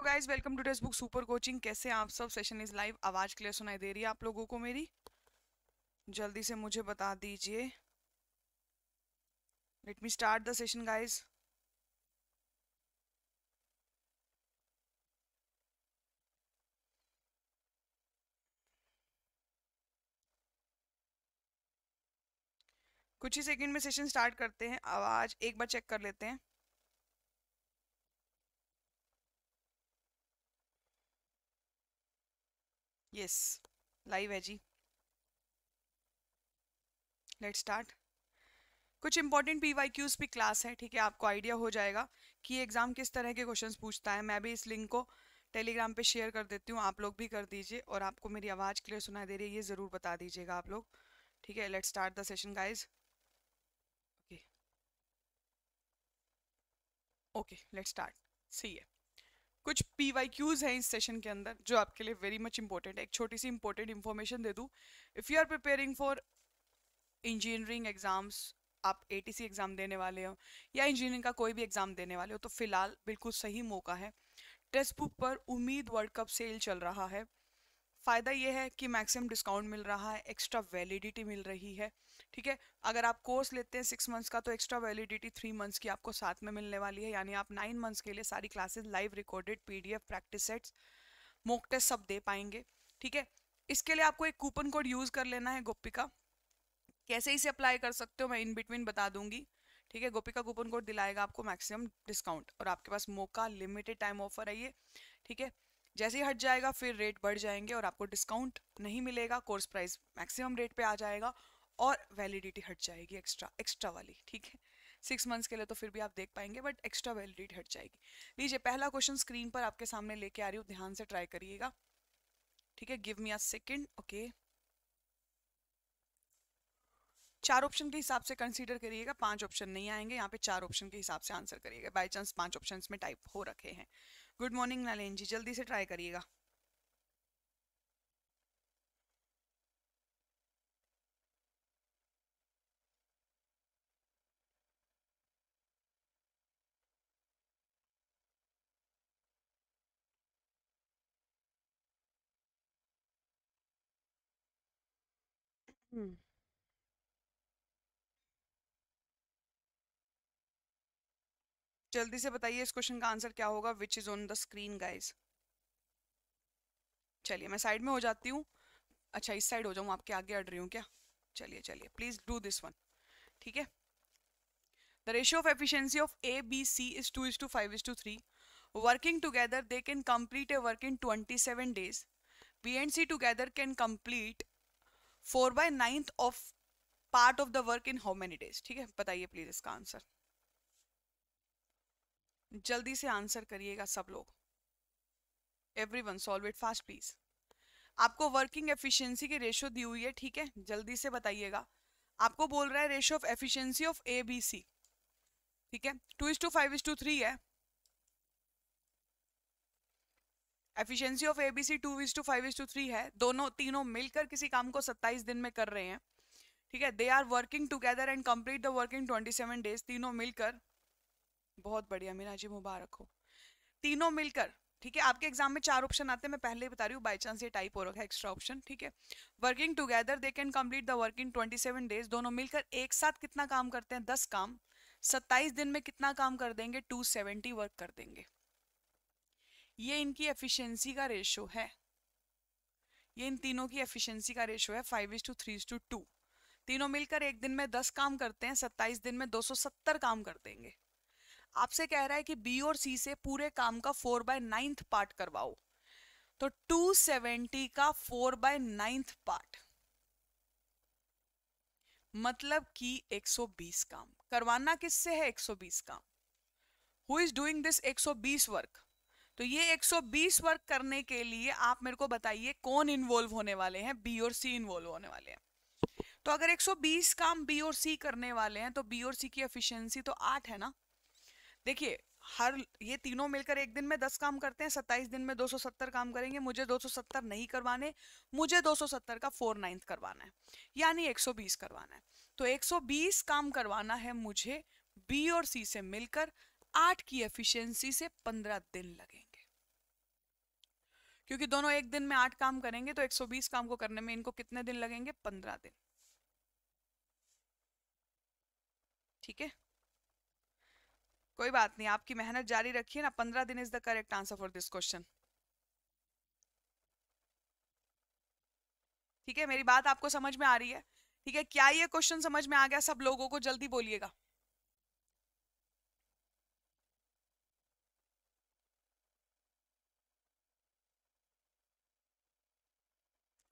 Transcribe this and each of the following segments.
तो guys welcome to Testbook super coaching कैसे आप सब सेशन इज लाइव आवाज़ क्लियर सुनाई दे रही है आप लोगों को मेरी जल्दी से मुझे बता दीजिए let me start the session guys कुछ ही सेकंड में सेशन स्टार्ट करते हैं आवाज़ एक बार चेक कर लेते हैं यस लाइव है जी लेट स्टार्ट कुछ इंपॉर्टेंट पी वाई क्यूज भी क्लास है ठीक है आपको आइडिया हो जाएगा कि ये एग्ज़ाम किस तरह के क्वेश्चंस पूछता है मैं भी इस लिंक को टेलीग्राम पे शेयर कर देती हूँ आप लोग भी कर दीजिए और आपको मेरी आवाज़ क्लियर सुनाई दे रही है ये ज़रूर बता दीजिएगा आप लोग ठीक है let start the session guys okay okay let start सी है कुछ पी वाई क्यूज़ हैं इस सेशन के अंदर जो आपके लिए वेरी मच इंपॉर्टेंट है एक छोटी सी इंपॉर्टेंट इन्फॉर्मेशन दे दूँ if you are preparing for engineering exams आप ए एग्ज़ाम देने वाले हो या इंजीनियरिंग का कोई भी एग्ज़ाम देने वाले हो तो फ़िलहाल बिल्कुल सही मौका है टेक्स्ट बुक पर उम्मीद वर्ल्ड कप सेल चल रहा है फ़ायदा ये है कि मैक्सिमम डिस्काउंट मिल रहा है एक्स्ट्रा वैलिडिटी मिल रही है ठीक है अगर आप कोर्स लेते हैं सिक्स मंथ्स का तो एक्स्ट्रा वैलिडिटी थ्री मंथ्स की आपको साथ में मिलने वाली है यानी आप नाइन मंथ्स के लिए सारी classes live recorded PDF practice sets mock test सब दे पाएंगे ठीक है इसके लिए आपको एक कूपन कोड यूज़ कर लेना है गोपिका कैसे इसे अप्लाई कर सकते हो मैं इन बिटवीन बता दूंगी ठीक है गोपिका कूपन कोड दिलाएगा आपको मैक्सिमम डिस्काउंट और आपके पास मोका लिमिटेड टाइम ऑफर है ये ठीक है जैसे ही हट जाएगा फिर रेट बढ़ जाएंगे और आपको डिस्काउंट नहीं मिलेगा कोर्स प्राइस मैक्सिमम रेट पे आ जाएगा और वैलिडिटी हट जाएगी एक्स्ट्रा एक्स्ट्रा वाली ठीक है सिक्स मंथ्स के लिए तो फिर भी आप देख पाएंगे बट एक्स्ट्रा वैलिडिटी हट जाएगी लीजिए पहला क्वेश्चन स्क्रीन पर आपके सामने लेके आ रही हूँ ध्यान से ट्राई करिएगा ठीक है give me a second okay चार ऑप्शन के हिसाब से कंसीडर करिएगा पांच ऑप्शन नहीं आएंगे यहाँ पे चार ऑप्शन के हिसाब से आंसर करिएगा बाय चांस पांच ऑप्शंस में टाइप हो रखे हैं गुड मॉर्निंग नालेन जी जल्दी से ट्राई करिएगा Mm. जल्दी से बताइए इस क्वेश्चन का आंसर क्या होगा which is on the screen guys चलिए मैं साइड में हो जाती हूँ अच्छा इस साइड हो जाऊँ आपके आगे अड़ रही हूँ क्या चलिए चलिए प्लीज़ डू दिस वन ठीक है the ratio of efficiency of A B C is two is two five is two three working together they can complete a work in twenty seven days B and C together can complete four by ninth of part of the work in how many days ठीक है बताइए please इसका answer जल्दी से answer करिएगा सब लोग every one solve it fast please आपको वर्किंग एफिशिएंसी की रेशियो दी हुई है ठीक है जल्दी से बताइएगा आपको बोल रहा है ratio of efficiency of A B C ठीक है two is two five is two three है efficiency of ABC two is two five is two three है दोनों तीनों मिलकर किसी काम को सत्ताईस दिन में कर रहे हैं ठीक है they are working together and complete the working twenty seven days तीनों मिलकर बहुत बढ़िया मीना जी मुबारक हो तीनों मिलकर ठीक है आपके एग्जाम में चार ऑप्शन आते हैं मैं पहले ही बता रही हूँ बाई चांस ये टाइप हो रहा है एक्स्ट्रा ऑप्शन ठीक है working together they can complete the working 27 days दोनों मिलकर एक साथ कितना काम करते हैं दस काम सत्ताईस दिन में कितना काम कर देंगे टू सेवेंटी वर्क कर देंगे ये इनकी एफिशिएंसी का रेशो है ये इन तीनों की एफिशिएंसी का रेशो है five is two three is two two तीनों मिलकर एक दिन में दस काम करते हैं सत्ताईस दिन में दो सौ सत्तर काम कर देंगे आपसे कह रहा है कि बी और सी से पूरे काम का फोर बाय नाइन्थ पार्ट करवाओ तो टू सेवेंटी का फोर बाय नाइन्थ पार्ट मतलब कि 120 काम करवाना किससे है 120 काम who is doing this 120 work तो ये 120 वर्क करने के लिए आप मेरे को बताइए कौन इन्वॉल्व होने वाले हैं बी और सी इन्वॉल्व होने वाले हैं तो अगर 120 काम बी और सी करने वाले हैं तो बी और सी की एफिशिएंसी तो आठ है ना देखिए हर ये तीनों मिलकर एक दिन में दस काम करते हैं सत्ताईस दिन में 270 काम करेंगे मुझे 270 नहीं करवाने मुझे 270 का फोर नाइन्थ करवाना है यानी 120 करवाना है तो 120 काम करवाना है मुझे बी और सी से मिलकर आठ की एफिशिएंसी से पंद्रह दिन लगेंगे क्योंकि दोनों एक दिन में आठ काम करेंगे तो 120 काम को करने में इनको कितने दिन लगेंगे पंद्रह दिन ठीक है कोई बात नहीं आपकी मेहनत जारी रखिए ना पंद्रह दिन is the correct answer for this question ठीक है मेरी बात आपको समझ में आ रही है ठीक है क्या ये क्वेश्चन समझ में आ गया सब लोगों को जल्दी बोलिएगा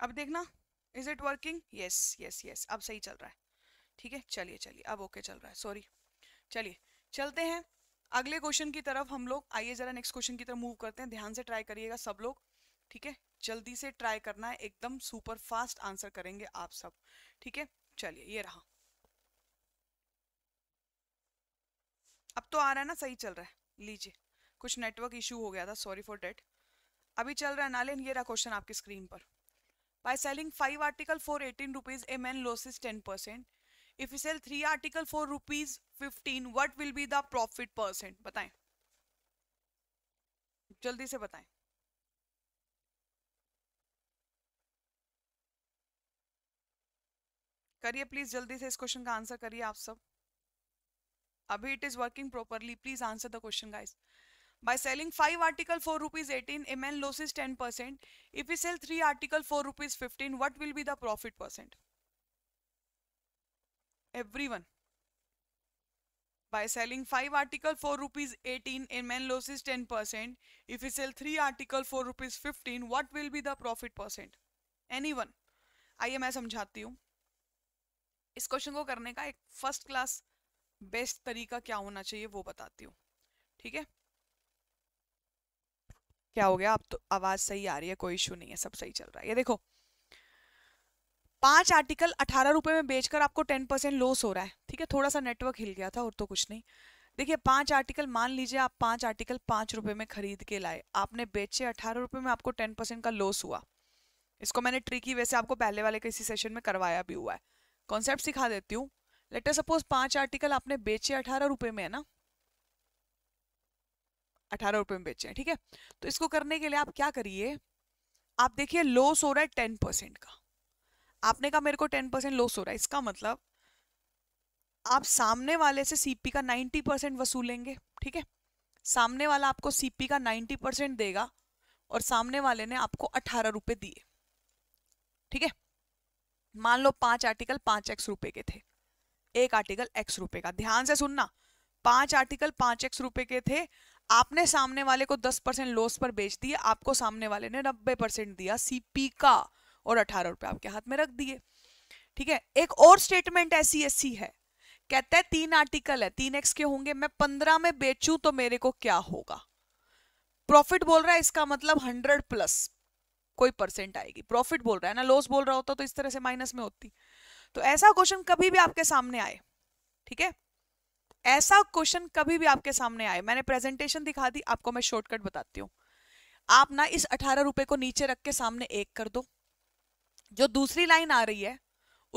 अब देखना is it working yes yes yes अब सही चल रहा है ठीक है चलिए चलिए अब ओके चल रहा है सॉरी चलिए चलते हैं अगले क्वेश्चन की तरफ हम लोग आइए जरा नेक्स्ट क्वेश्चन की तरफ मूव करते हैं ध्यान से ट्राई करिएगा सब लोग ठीक है जल्दी से ट्राई करना है एकदम सुपर फास्ट आंसर करेंगे आप सब ठीक है चलिए ये रहा अब तो आ रहा है ना सही चल रहा है लीजिए कुछ नेटवर्क इश्यू हो गया था सॉरी फॉर डेट अभी चल रहा है नालेन ये रहा क्वेश्चन आपकी स्क्रीन पर By selling 5 article for 18 rupees, a man loses 10%. If we sell 3 article for rupees 15, what will be the profit percent? बताएं जल्दी से बताएं करिए प्लीज जल्दी से इस क्वेश्चन का आंसर करिए आप सब अभी it is working properly please answer the question guys by selling 5 article 4 rupees 18 mn loss is 10% if we sell 3 article 4 rupees 15 what will be the profit percent everyone by selling 5 article 4 rupees 18 mn loss is 10% if we sell 3 article 4 rupees 15 what will be the profit percent anyone आइए मैं समझाती हूँ इस question को करने का एक first class best तरीका क्या होना चाहिए वो बताती हूँ ठीक है क्या हो गया अब तो आवाज़ सही आ रही है कोई इश्यू नहीं है सब सही चल रहा है ये देखो पांच आर्टिकल अठारह रुपए में बेचकर आपको टेन परसेंट लॉस हो रहा है ठीक है थोड़ा सा नेटवर्क हिल गया था और तो कुछ नहीं देखिए पांच आर्टिकल मान लीजिए आप पांच आर्टिकल पांच रुपए में खरीद के लाए आपने बेचे अठारह रुपए में आपको टेन परसेंट का लॉस हुआ इसको मैंने ट्रिकी वैसे आपको पहले वाले किसी सेशन में करवाया भी हुआ है कॉन्सेप्ट सिखा देती हूँ लेटर सपोज पांच आर्टिकल आपने बेचे अठारह रुपए में है ना अठारह रुपये में बेच रहे हैं ठीक है तो इसको करने के लिए आप क्या करिए आप देखिए लॉस हो रहा है टेन परसेंट का आपने कहा मेरे को टेन परसेंट लॉस हो रहा है इसका मतलब आप सामने वाले से सीपी का नाइन्टी परसेंट वसूलेंगे ठीक है सामने वाला आपको सीपी का नाइन्टी परसेंट देगा और सामने वाले ने आपको अठारह रुपये दिए ठीक है मान लो पांच आर्टिकल पांच एक्स रुपये के थे एक आर्टिकल एक्स रुपये का ध्यान से सुनना पांच आर्टिकल पांच एक्स रुपए के थे आपने सामने वाले को 10 परसेंट लॉस पर बेच दिया आपको सामने वाले ने 90 परसेंट दिया सीपी का और अठारह रुपए आपके हाथ में रख दिए ठीक है एक और स्टेटमेंट ऐसी ऐसी है कहता है तीन आर्टिकल है तीन एक्स के होंगे मैं पंद्रह में बेचू तो मेरे को क्या होगा प्रॉफिट बोल रहा है इसका मतलब हंड्रेड प्लस कोई परसेंट आएगी प्रॉफिट बोल रहा है ना लॉस बोल रहा होता तो इस तरह से माइनस में होती तो ऐसा क्वेश्चन कभी भी आपके सामने आए ठीक है ऐसा क्वेश्चन कभी भी आपके सामने आए मैंने प्रेजेंटेशन दिखा दी आपको मैं शॉर्टकट बताती हूँ आप ना इस अठारह रुपए को नीचे रख के सामने एक कर दो जो दूसरी लाइन आ रही है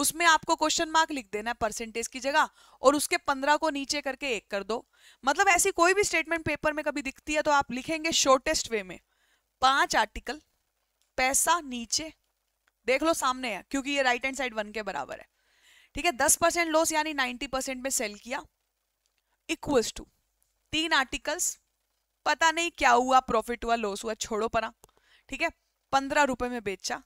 उसमें आपको क्वेश्चन मार्क लिख देना है परसेंटेज की जगह और उसके पंद्रह को नीचे करके एक कर दो मतलब ऐसी कोई भी स्टेटमेंट पेपर में कभी दिखती है तो आप लिखेंगे शॉर्टेस्ट वे में पांच आर्टिकल पैसा नीचे देख लो सामने है क्योंकि ये राइट हैंड साइड वन के बराबर है ठीक है दस परसेंट लॉस यानी नाइनटी परसेंट में सेल किया इक्वल्स टू तीन आर्टिकल्स पता नहीं क्या हुआ प्रॉफिट हुआ लॉस हुआ छोड़ो परा ठीक है पंद्रह रुपए में बेचा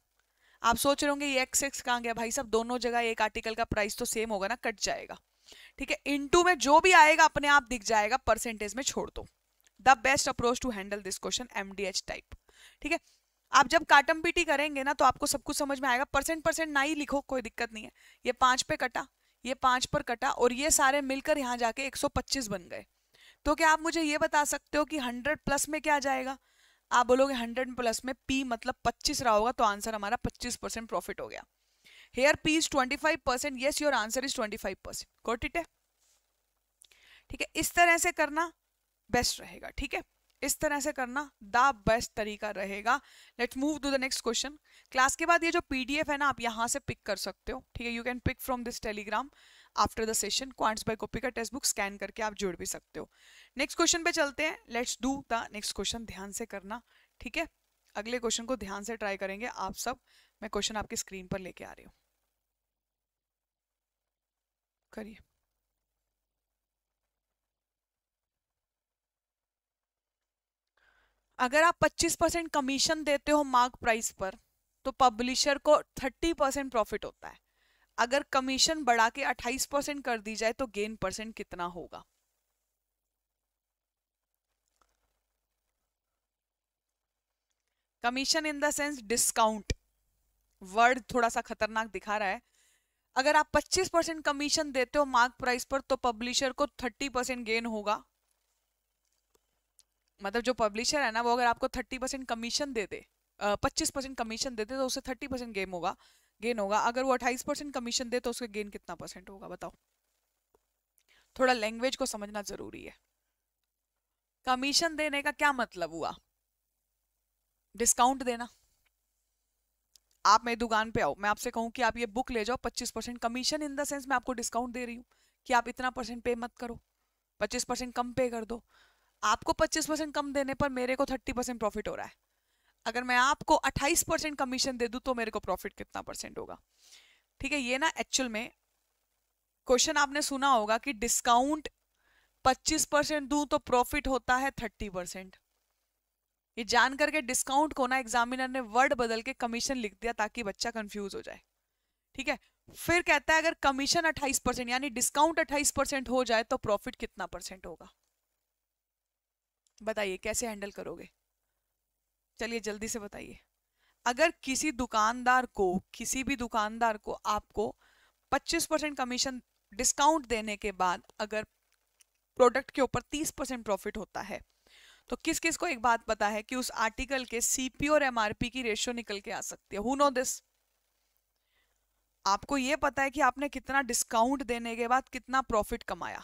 आप सोच रहे होंगे ये एक्स एक्स कहाँ गया भाई सब दोनों जगह एक आर्टिकल का प्राइस तो सेम होगा ना कट जाएगा ठीक है इनटू में जो भी आएगा अपने आप दिख जाएगा परसेंटेज में छोड़ दो the best approach to handle this question MDH type ठीक है आप जब काटम पीटी करेंगे ना तो आपको सब कुछ समझ में आएगा परसेंट परसेंट ना ही लिखो कोई दिक्कत नहीं है ये पांच पे कटा ये पांच पर कटा और ये सारे मिलकर यहाँ जाके 125 बन गए तो क्या आप मुझे ये बता सकते हो कि 100 प्लस में क्या जाएगा आप बोलोगे 100 प्लस में पी मतलब 25 रहा होगा तो आंसर हमारा 25 परसेंट प्रॉफिट हो गया here P is five percent yes your answer is five percent got it है ठीक है इस तरह से करना बेस्ट रहेगा ठीक है इस तरह से करना द बेस्ट तरीका रहेगा let's move to the next question class के बाद ये जो पीडीएफ है ना आप यहाँ से पिक कर सकते हो ठीक है you can pick from this Telegram after the session quants by copy का टेक्स्ट बुक स्कैन करके आप जुड़ भी सकते हो नेक्स्ट क्वेश्चन पे चलते हैं let's do the next question ध्यान से करना ठीक है अगले क्वेश्चन को ध्यान से ट्राई करेंगे आप सब मैं क्वेश्चन आपकी स्क्रीन पर लेके आ रही हूँ करिए अगर आप 25 परसेंट कमीशन देते हो मार्क प्राइस पर तो पब्लिशर को 30 परसेंट प्रॉफिट होता है अगर कमीशन बढ़ा के 28 परसेंट कर दी जाए तो गेन परसेंट कितना होगा commission in the sense discount word थोड़ा सा खतरनाक दिखा रहा है अगर आप 25 परसेंट कमीशन देते हो मार्क प्राइस पर तो पब्लिशर को 30 परसेंट गेन होगा मतलब जो पब्लिशर है ना वो अगर आपको थर्टी परसेंट कमीशन दे दे पच्चीस परसेंट कमीशन दे दे तो उसे थर्टी परसेंट गेम होगा गेन होगा अगर वो अट्ठाईस परसेंट कमीशन दे तो उसका गेन कितना परसेंट होगा बताओ थोड़ा लैंग्वेज को समझना जरूरी है कमीशन देने का क्या मतलब हुआ डिस्काउंट देना आप मेरी दुकान पे आओ मैं आपसे कहूँ कि आप ये बुक ले जाओ पच्चीस percent commission in the sense मैं आपको डिस्काउंट दे रही हूँ कि आप इतना परसेंट पे मत करो पच्चीस परसेंट कम पे कर दो आपको 25 परसेंट कम देने पर मेरे को 30 परसेंट प्रॉफिट हो रहा है अगर मैं आपको 28 परसेंट कमीशन दे दूँ तो मेरे को प्रॉफिट कितना परसेंट होगा ठीक है ये ना एक्चुअल में क्वेश्चन आपने सुना होगा कि डिस्काउंट 25 परसेंट दूँ तो प्रॉफिट होता है 30 परसेंट ये जान करके डिस्काउंट को ना एग्जामिनर ने वर्ड बदल के कमीशन लिख दिया ताकि बच्चा कंफ्यूज हो जाए ठीक है फिर कहता है अगर कमीशन 28 परसेंट यानी डिस्काउंट 28 परसेंट हो जाए तो प्रॉफिट कितना परसेंट होगा बताइए कैसे हैंडल करोगे चलिए जल्दी से बताइए अगर किसी दुकानदार को किसी भी दुकानदार को आपको 25 परसेंट कमीशन डिस्काउंट देने के बाद अगर प्रोडक्ट के ऊपर 30 परसेंट प्रॉफिट होता है तो किस किस को एक बात पता है कि उस आर्टिकल के सीपी और एमआरपी की रेशियो निकल के आ सकती है हु नो दिस आपको ये पता है कि आपने कितना डिस्काउंट देने के बाद कितना प्रॉफिट कमाया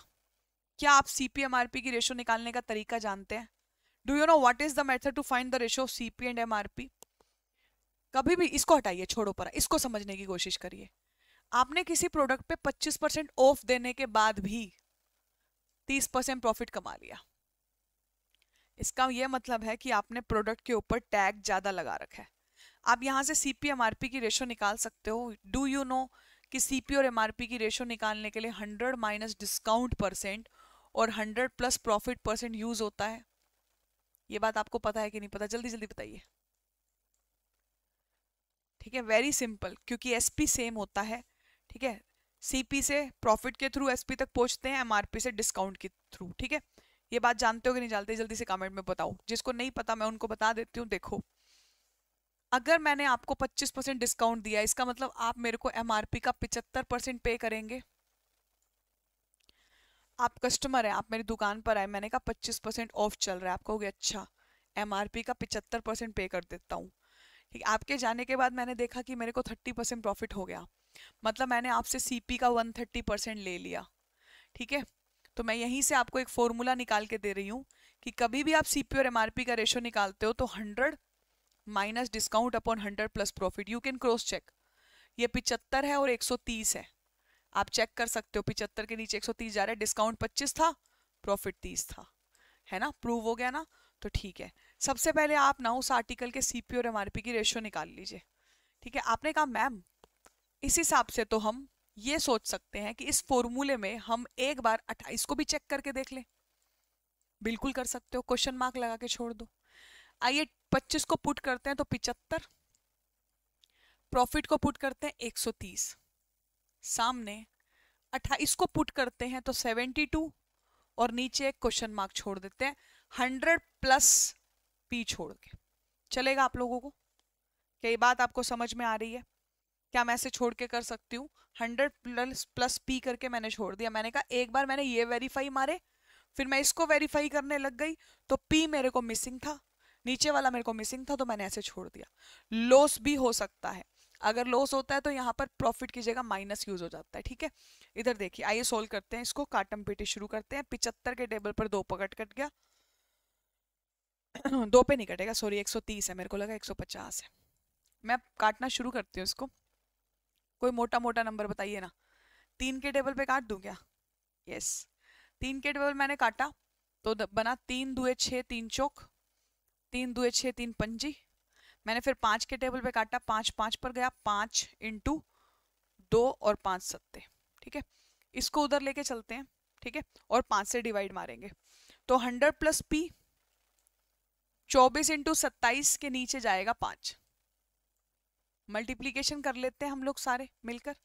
क्या आप C P M R P की रेशो निकालने का तरीका जानते हैं do you know what is the method to find the ratio C P and M R P कभी भी इसको हटाइए छोड़ो पर इसको समझने की कोशिश करिए आपने किसी प्रोडक्ट पे 25 परसेंट ऑफ देने के बाद भी 30 परसेंट प्रॉफिट कमा लिया इसका यह मतलब है कि आपने प्रोडक्ट के ऊपर टैग ज़्यादा लगा रखा है आप यहाँ से सी पी की रेशो निकाल सकते हो डू यू नो कि सी और एम आर पी की रेशो निकालने के लिए हंड्रेड माइनस डिस्काउंट परसेंट और hundred plus profit percent use होता है ये बात आपको पता है कि नहीं पता जल्दी जल्दी बताइए ठीक है वेरी सिंपल क्योंकि एसपी सेम होता है ठीक है सीपी से प्रॉफिट के थ्रू एसपी तक पहुंचते हैं एमआरपी से डिस्काउंट के थ्रू ठीक है ये बात जानते हो कि नहीं जानते जल्दी से कमेंट में बताओ जिसको नहीं पता मैं उनको बता देती हूँ देखो अगर मैंने आपको 25 परसेंट डिस्काउंट दिया इसका मतलब आप मेरे को एमआरपी का 75 परसेंट पे करेंगे आप कस्टमर हैं आप मेरी दुकान पर आए मैंने कहा पच्चीस परसेंट ऑफ चल रहा है आप कहोगे अच्छा एम का पिचहत्तर परसेंट पे कर देता हूँ ठीक आपके जाने के बाद मैंने देखा कि मेरे को थर्टी परसेंट प्रॉफिट हो गया मतलब मैंने आपसे सी का वन थर्टी परसेंट ले लिया ठीक है तो मैं यहीं से आपको एक फॉर्मूला निकाल के दे रही हूँ कि कभी भी आप सी और एम का रेशो निकालते हो तो hundred minus discount upon hundred plus profit you can cross check ये पिचहत्तर है और एक सौ तीस है आप चेक कर सकते हो पिचहत्तर के नीचे 130 जा रहा है डिस्काउंट 25 था प्रॉफिट 30 था है ना प्रूव हो गया ना तो ठीक है सबसे पहले आप ना उस आर्टिकल के सी और एम की रेशियो निकाल लीजिए ठीक है आपने कहा मैम इस हिसाब से तो हम ये सोच सकते हैं कि इस फॉर्मूले में हम एक बार अट्ठाईस को भी चेक करके देख लें बिल्कुल कर सकते हो क्वेश्चन मार्क लगा के छोड़ दो आइए पच्चीस को पुट करते हैं तो पिचहत्तर प्रॉफिट को पुट करते हैं एक सौ तीस सामने अट्ठाईस को पुट करते हैं तो सेवेंटी टू और नीचे एक क्वेश्चन मार्क छोड़ देते हैं हंड्रेड प्लस पी छोड़ के चलेगा आप लोगों को क्या ये बात आपको समझ में आ रही है क्या मैं ऐसे छोड़ के कर सकती हूँ हंड्रेड प्लस प्लस पी करके मैंने छोड़ दिया मैंने कहा एक बार मैंने ये वेरीफाई मारे फिर मैं इसको वेरीफाई करने लग गई तो पी मेरे को मिसिंग था नीचे वाला मेरे को मिसिंग था तो मैंने ऐसे छोड़ दिया लॉस भी हो सकता है अगर लॉस होता है तो यहाँ पर प्रॉफिट की जगह माइनस यूज हो जाता है ठीक है इधर देखिए आइए सोल्व करते हैं इसको काटम पेटी शुरू करते हैं पिचहत्तर के टेबल पर दो पकट कट गया दो पे नहीं कटेगा सॉरी एक सौ तीस है मेरे को लगा एक सौ पचास है मैं काटना शुरू करती हूँ इसको कोई मोटा मोटा नंबर बताइए ना तीन के टेबल पे काट दूँ क्या यस तीन के टेबल मैंने काटा तो बना तीन दुए छः तीन चौक तीन दुए छः तीन पंजी मैंने फिर पांच के टेबल पे काटा पांच पांच पर गया पांच इंटू दो और पांच सत्ते ठीक है इसको उधर लेके चलते हैं ठीक है और पांच से डिवाइड मारेंगे तो हंड्रेड प्लस पी चौबीस इंटू सत्ताईस के नीचे जाएगा पांच मल्टीप्लीकेशन कर लेते हैं हम लोग सारे मिलकर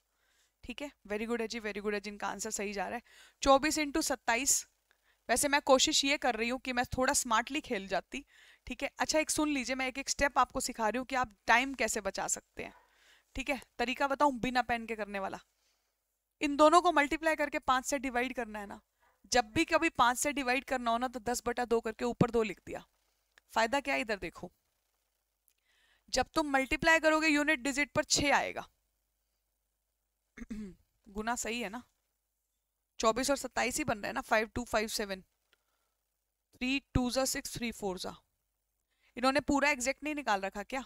ठीक है वेरी गुड है जी वेरी गुड है जिनका आंसर सही जा रहा है चौबीस इंटू सत्ताईस वैसे मैं कोशिश ये कर रही हूँ कि मैं थोड़ा स्मार्टली खेल जाती ठीक है अच्छा एक सुन लीजिए मैं एक एक स्टेप आपको सिखा रही हूँ कि आप टाइम कैसे बचा सकते हैं ठीक है तरीका बताऊँ बिना पेन के करने वाला इन दोनों को मल्टीप्लाई करके पाँच से डिवाइड करना है ना जब भी कभी पाँच से डिवाइड करना हो ना तो दस बटा दो करके ऊपर दो लिख दिया फायदा क्या इधर देखो जब तुम मल्टीप्लाई करोगे यूनिट डिजिट पर छ आएगा गुना सही है ना चौबीस और सत्ताईस ही बन रहा है ना five two five seven three two ज़ा सिक्स थ्री फोर ज़ा इन्होंने पूरा एग्जैक्ट नहीं निकाल रखा क्या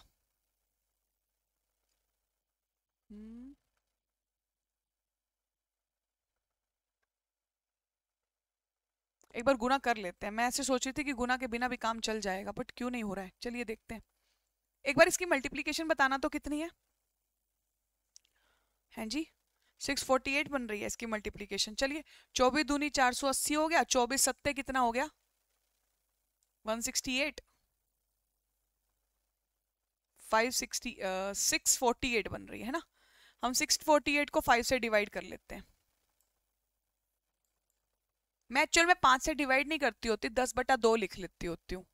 हम्म। एक बार गुना कर लेते हैं मैं ऐसे सोच रही थी कि गुना के बिना भी काम चल जाएगा बट क्यों नहीं हो रहा है चलिए देखते हैं एक बार इसकी मल्टीप्लीकेशन बताना तो कितनी है हैं जी 648 बन रही है इसकी मल्टीप्लीकेशन चलिए चौबीस दूनी 480 हो गया चौबीस सत्ते कितना हो गया 168 सिक्स फोर्टी एट बन रही है ना हम 648 को 5 से डिवाइड कर लेते हैं मैं एक्चुअल में पांच से डिवाइड नहीं करती होती दस बटा दो लिख लेती होती हूँ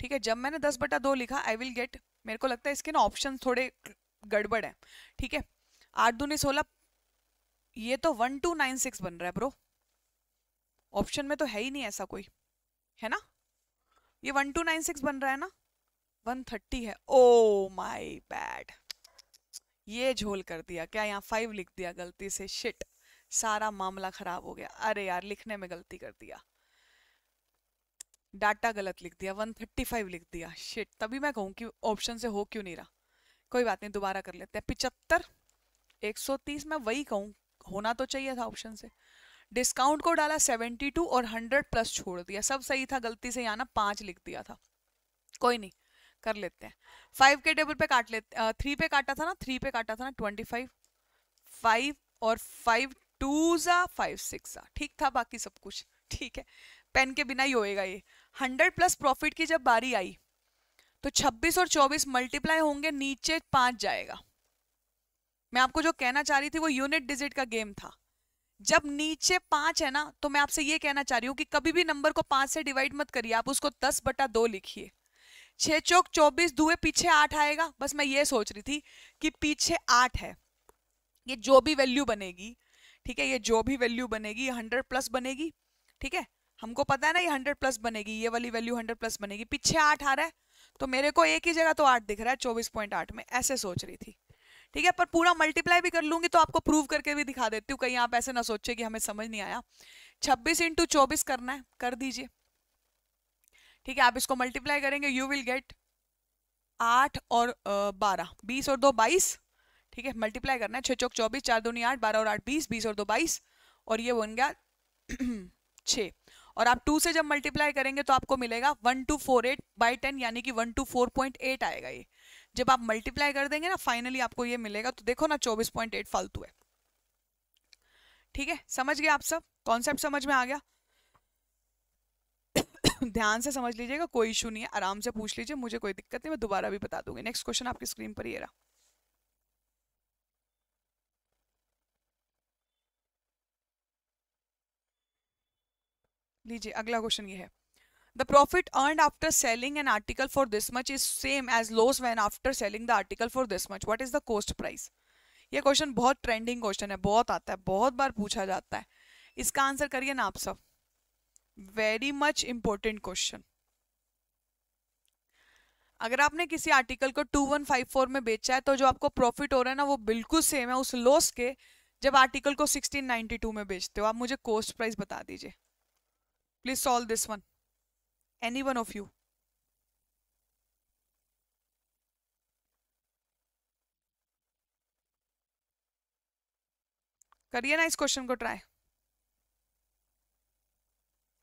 ठीक है जब मैंने दस बटा दो लिखा आई विल गेट मेरे को लगता है इसके ना ऑप्शन थोड़े गड़बड़ है ठीक है आठ दूनी सोलह ये तो वन टू नाइन सिक्स बन रहा है ब्रो ऑप्शन में तो है ही नहीं ऐसा कोई है ना ये वन टू नाइन सिक्स बन रहा है ना वन थर्टी है ओ माई बैड ये झोल कर दिया क्या यहाँ फाइव लिख दिया गलती से शिट सारा मामला खराब हो गया अरे यार लिखने में गलती कर दिया डाटा गलत लिख दिया वन थर्टी फाइव लिख दिया शिट तभी मैं कहूँ कि ऑप्शन से हो क्यों नहीं रहा कोई बात नहीं दोबारा कर लेते हैं पिचहत्तर एक सौ तीस मैं वही कहूँ होना तो चाहिए था ऑप्शन से डिस्काउंट को डाला 72 और 100 प्लस छोड़ दिया सब सही था गलती से यहाँ ना पाँच लिख दिया था कोई नहीं कर लेते हैं फाइव के टेबल पे काट लेते थ्री पे काटा था ना थ्री पे काटा था ना ट्वेंटी फाइव फाइव और फाइव टू ज़ा फाइव सिक्स ज़ा ठीक था बाकी सब कुछ ठीक है पेन के बिना ही होएगा ये हंड्रेड प्लस प्रॉफिट की जब बारी आई तो छब्बीस और चौबीस मल्टीप्लाई होंगे नीचे पाँच जाएगा मैं आपको जो कहना चाह रही थी वो यूनिट डिजिट का गेम था जब नीचे पांच है ना तो मैं आपसे ये कहना चाह रही हूँ कि कभी भी नंबर को पांच से डिवाइड मत करिए आप उसको दस बटा दो लिखिए छः चौक चौबीस दुए पीछे आठ आएगा बस मैं ये सोच रही थी कि पीछे आठ है ये जो भी वैल्यू बनेगी ठीक है ये जो भी वैल्यू बनेगी ये हंड्रेड प्लस बनेगी ठीक है हमको पता है ना ये हंड्रेड प्लस बनेगी ये वाली वैल्यू हंड्रेड प्लस बनेगी पीछे आठ आ रहा है तो मेरे को एक ही जगह तो आठ दिख रहा है चौबीस पॉइंट आठ में ऐसे सोच रही थी ठीक है पर पूरा मल्टीप्लाई भी कर लूंगी तो आपको प्रूव करके भी दिखा देती हूँ कहीं आप ऐसे ना सोचे कि हमें समझ नहीं आया छब्बीस इंटू चौबीस करना है कर दीजिए ठीक है आप इसको मल्टीप्लाई करेंगे यू विल गेट आठ और बारह बीस और दो बाईस ठीक है मल्टीप्लाई करना है छः चौक चौबीस चार दो आठ बारह और आठ बीस बीस और दो बाईस और ये बन गया छः और आप टू से जब मल्टीप्लाई करेंगे तो आपको मिलेगा one two four eight by ten यानी कि one two four point eight आएगा ये जब आप मल्टीप्लाई कर देंगे ना फाइनली आपको ये मिलेगा तो देखो ना चौबीस पॉइंट एट फालतू है ठीक है समझ गए आप सब कॉन्सेप्ट समझ में आ गया ध्यान से समझ लीजिएगा कोई इशू नहीं है आराम से पूछ लीजिए मुझे कोई दिक्कत नहीं मैं दोबारा भी बता दूंगी नेक्स्ट क्वेश्चन आपकी स्क्रीन पर ये रहा लीजिए अगला क्वेश्चन ये है The profit earned after selling an article for this much is same as loss when after selling the article for this much. What is the cost price? ये question बहुत ट्रेंडिंग क्वेश्चन है बहुत आता है बहुत बार पूछा जाता है इसका आंसर करिए ना आप सब वेरी मच इंपॉर्टेंट क्वेश्चन अगर आपने किसी आर्टिकल को टू वन फाइव फोर में बेचा है तो जो आपको प्रॉफिट हो रहा है ना वो बिल्कुल सेम है उस लॉस के जब आर्टिकल को सिक्सटीन टू में बेचते हो आप मुझे कॉस्ट प्राइस बता दीजिए please solve this one any one of you करिए ना इस क्वेश्चन को ट्राई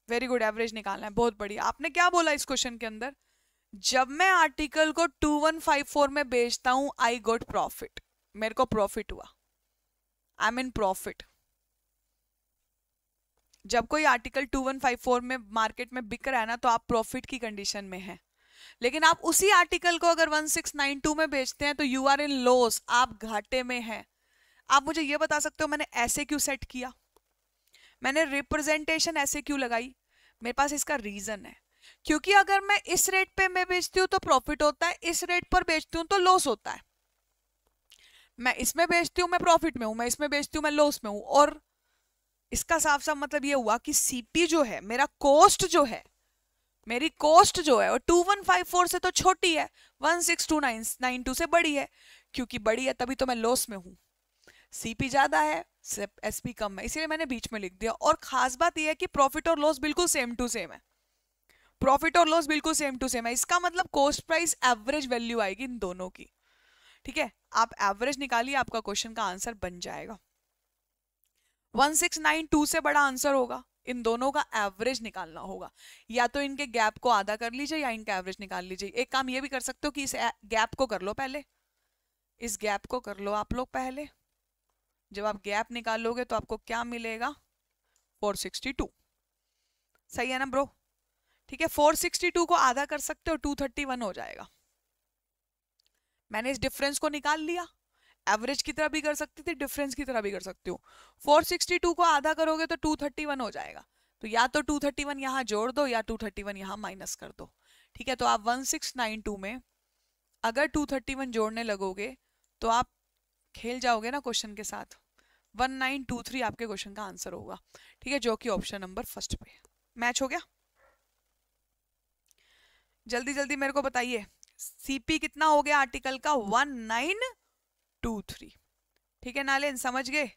वेरी गुड एवरेज निकालना है बहुत बढ़िया आपने क्या बोला इस क्वेश्चन के अंदर जब मैं आर्टिकल को 2154 में बेचता हूं आई गोट प्रॉफिट मेरे को प्रॉफिट हुआ आई मीन प्रॉफिट जब कोई आर्टिकल 2154 में मार्केट में बिक रहा है ना तो आप प्रॉफिट की कंडीशन में हैं लेकिन आप उसी आर्टिकल को अगर 1692 में बेचते हैं तो यू आर इन लॉस आप घाटे में हैं आप मुझे ये बता सकते हो मैंने ऐसे क्यों सेट किया मैंने रिप्रेजेंटेशन ऐसे क्यों लगाई मेरे पास इसका रीज़न है क्योंकि अगर मैं इस रेट पे मैं बेचती हूँ तो प्रॉफिट होता है इस रेट पर बेचती हूँ तो लॉस होता है मैं इसमें बेचती हूँ मैं प्रॉफिट में हूँ मैं इसमें बेचती हूँ मैं लॉस में हूँ और इसका साफ साफ मतलब ये हुआ कि सीपी जो है मेरा कोस्ट जो है मेरी कोस्ट जो है वो टू वन फाइव फोर से तो छोटी है one six two nine nine two से बड़ी है क्योंकि बड़ी है तभी तो मैं लॉस में हूँ सीपी ज़्यादा है एस पी कम है इसीलिए मैंने बीच में लिख दिया और ख़ास बात यह है कि प्रॉफिट और लॉस बिल्कुल सेम टू सेम है प्रॉफिट और लॉस बिल्कुल सेम टू सेम है इसका मतलब कोस्ट प्राइस एवरेज वैल्यू आएगी इन दोनों की ठीक है आप एवरेज निकालिए आपका क्वेश्चन का आंसर बन जाएगा 1692 से बड़ा आंसर होगा इन दोनों का एवरेज निकालना होगा या तो इनके गैप को आधा कर लीजिए या इनका एवरेज निकाल लीजिए एक काम ये भी कर सकते हो कि इस गैप को कर लो पहले इस गैप को कर लो आप लोग पहले जब आप गैप निकालोगे तो आपको क्या मिलेगा 462 सही है ना ब्रो ठीक है 462 को आधा कर सकते हो 231 हो जाएगा मैंने इस डिफरेंस को निकाल लिया एवरेज की तरह भी कर सकती थी डिफरेंस की तरह भी कर सकती हूँ फोर सिक्सटी टू को आधा करोगे तो टू थर्टी वन हो जाएगा तो या तो टू थर्टी वन यहाँ जोड़ दो या टू थर्टी वन यहाँ माइनस कर दो ठीक है तो आप वन सिक्स नाइन टू में अगर टू थर्टी वन जोड़ने लगोगे तो आप खेल जाओगे ना क्वेश्चन के साथ वन नाइन टू थ्री आपके क्वेश्चन का आंसर होगा ठीक है जो कि ऑप्शन नंबर फर्स्ट पे मैच हो गया जल्दी जल्दी मेरे को बताइए सीपी कितना हो गया आर्टिकल का वन नाइन टू थ्री ठीक है नालेन समझ गए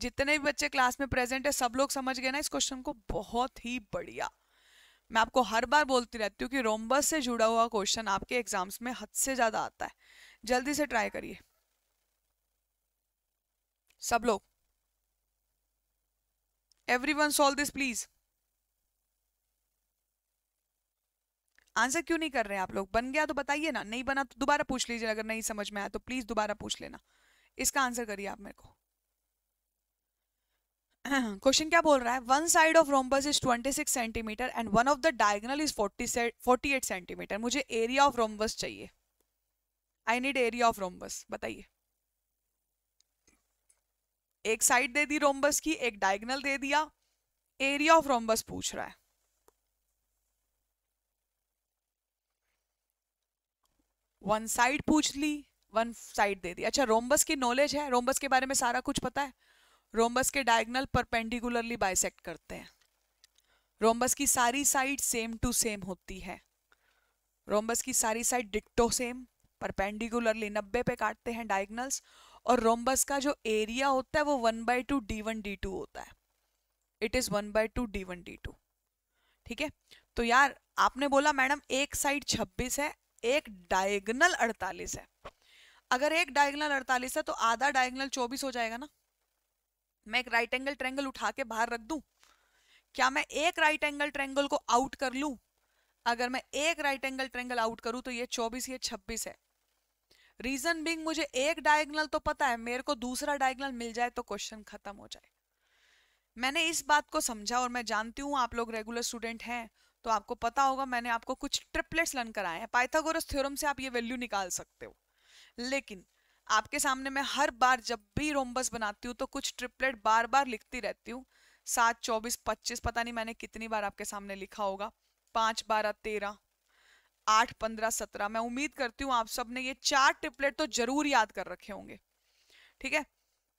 जितने भी बच्चे क्लास में प्रेजेंट है सब लोग समझ गए ना इस क्वेश्चन को बहुत ही बढ़िया मैं आपको हर बार बोलती रहती हूँ कि रोमबस से जुड़ा हुआ क्वेश्चन आपके एग्जाम्स में हद से ज़्यादा आता है जल्दी से ट्राई करिए सब लोग every one solve this please answer क्यों नहीं कर रहे हैं आप लोग बन गया तो बताइए ना नहीं बना तो दोबारा पूछ लीजिए अगर नहीं समझ में आया तो प्लीज दोबारा पूछ लेना इसका आंसर करिए आप मेरे को क्वेश्चन क्या बोल रहा है one side of rhombus is 26 centimetre and one of the diagonal is forty 48 centimetre मुझे एरिया ऑफ रोम्बस चाहिए I need area of rhombus बताइए एक साइड दे दी रोम्बस की एक डायगनल दे दिया एरिया ऑफ रोम्बस पूछ रहा है वन साइड पूछ ली वन साइड दे दी अच्छा रोमबस की नॉलेज है रोमबस के बारे में सारा कुछ पता है रोमबस के डायगनल परपेंडिकुलरली बाइसेक्ट करते हैं रोमबस की सारी साइड सेम टू सेम होती है रोमबस की सारी साइड डिक्टो सेम परपेंडिकुलरली नब्बे पे काटते हैं डायगनल्स और रोमबस का जो एरिया होता है वो one by two d one d two होता है it is one by two d one d two ठीक है तो यार आपने बोला मैडम एक साइड छब्बीस है एक डायगनल अड़तालीस है अगर एक डायगनल अड़तालीस है तो आधा डायगनल चौबीस हो जाएगा ना मैं एक राइट एंगल ट्रेंगल उठा के बाहर रख दू क्या मैं एक राइट एंगल ट्रेंगल को आउट कर लू अगर मैं एक राइट एंगल ट्रेंगल आउट करूं तो ये चौबीस ये छब्बीस है रीजन बिंग मुझे एक डायगनल तो पता है मेरे को दूसरा डायगनल मिल जाए तो क्वेश्चन खत्म हो जाए मैंने इस बात को समझा और मैं जानती हूँ आप लोग रेगुलर स्टूडेंट हैं तो आपको पता होगा मैंने आपको कुछ ट्रिपलेट्स लर्न कराए हैं पाइथागोरस थ्योरम से आप ये वैल्यू निकाल सकते हो लेकिन आपके सामने मैं हर बार जब भी रोमबस बनाती हूँ तो कुछ ट्रिपलेट बार बार लिखती रहती हूँ सात चौबीस पच्चीस पता नहीं मैंने कितनी बार आपके सामने लिखा होगा पाँच बारह तेरह आठ पंद्रह सत्रह मैं उम्मीद करती हूँ आप सब ने ये चार ट्रिपलेट तो जरूर याद कर रखे होंगे ठीक है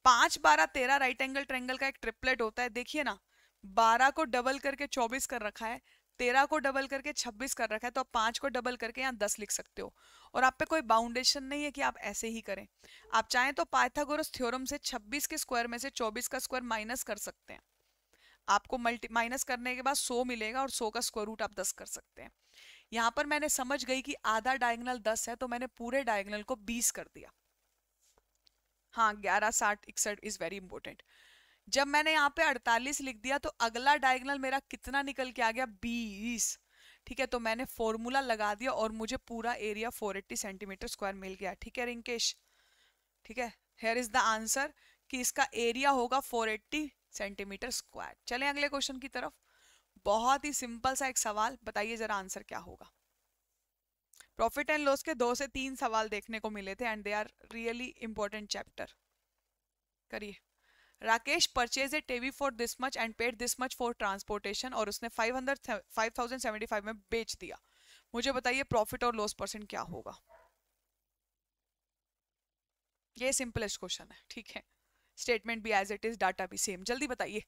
पाँच बारह तेरह राइट एंगल ट्रेंगल का एक ट्रिपलेट होता है देखिए ना बारह को डबल करके चौबीस कर रखा है तेरह को डबल करके छब्बीस कर रखा है तो आप पाँच को डबल करके यहाँ दस लिख सकते हो और आप पे कोई बाउंडेशन नहीं है कि आप ऐसे ही करें आप चाहें तो पाइथागोरस थ्योरम से छब्बीस के स्क्वायर में से चौबीस का स्क्वायर माइनस कर सकते हैं आपको मल्टी माइनस करने के बाद सौ मिलेगा और सौ का स्क्वायर रूट आप दस कर सकते हैं यहाँ पर मैंने समझ गई कि आधा डायगनल दस है तो मैंने पूरे डायगनल को बीस कर दिया हाँ ग्यारह साठ इकसठ इज़ वेरी इंपॉर्टेंट जब मैंने यहाँ पे 48 लिख दिया तो अगला डायगनल मेरा कितना निकल के आ गया 20 ठीक है तो मैंने फॉर्मूला लगा दिया और मुझे पूरा एरिया 480 सेंटीमीटर स्क्वायर मिल गया ठीक है रिंकेश ठीक है हेयर इज द आंसर कि इसका एरिया होगा 480 सेंटीमीटर स्क्वायर चले अगले क्वेश्चन की तरफ बहुत ही सिंपल सा एक सवाल बताइए जरा आंसर क्या होगा प्रॉफिट एंड लॉस के दो से तीन सवाल देखने को मिले थे and they are really important chapter करिए Rakesh purchase a TV for this much and paid this much for transportation और उसने five hundred five thousand seventy five में बेच दिया मुझे बताइए प्रॉफिट और लॉस परसेंट क्या होगा ये सिंपलेस्ट क्वेश्चन है ठीक है स्टेटमेंट भी एज इट इज डाटा भी सेम जल्दी बताइए